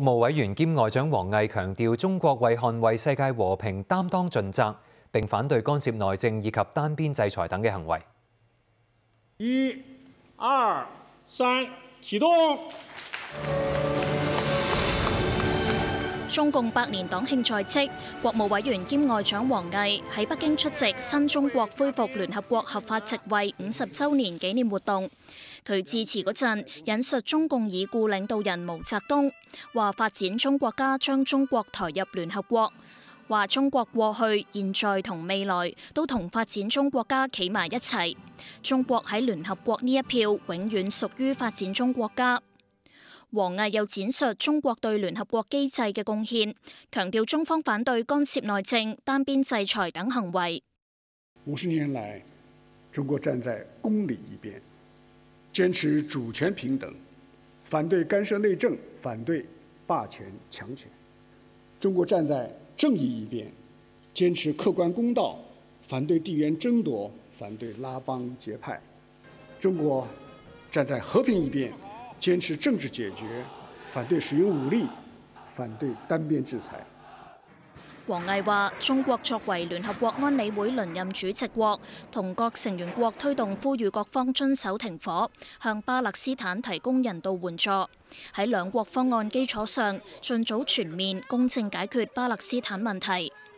国务委员兼外长王毅强调，中国为捍卫世界和平担当尽责，并反对干涉内政以及单边制裁等嘅行为。一、二、三，启动。中共百年党庆在即，国务委员兼外长王毅喺北京出席新中国恢复联合国合法席位五十周年纪念活动。佢致辞嗰阵引述中共已故领导人毛泽东，话发展中国家将中国抬入联合国，话中国过去、现在同未来都同发展中国家企埋一齐。中国喺联合国呢一票永远属于发展中国家。王毅又展述中国对联合国机制嘅贡献，强调中方反对干涉内政、单边制裁等行为。五十年来，中国站在公理一边，坚持主权平等，反对干涉内政，反对霸权强权。中国站在正义一边，坚持客观公道，反对地缘争夺，反对拉帮结派。中国站在和平一边。堅持政治解決，反對使用武力，反對單邊制裁。王毅話：中國作為聯合國安理會輪任主席國，同各成員國推動呼籲各方遵守停火，向巴勒斯坦提供人道援助，喺兩國方案基礎上，尽早全面公正解決巴勒斯坦問題。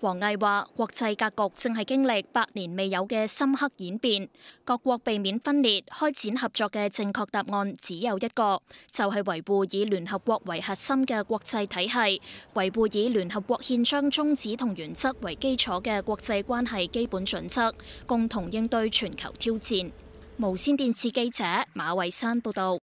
王毅话：国际格局正系经历百年未有嘅深刻演变，各国避免分裂、开展合作嘅正确答案只有一个，就系维护以联合国为核心嘅国际体系，维护以联合国宪章宗旨同原则为基础嘅国际关系基本准则，共同应对全球挑战。无线电视记者马慧山报道。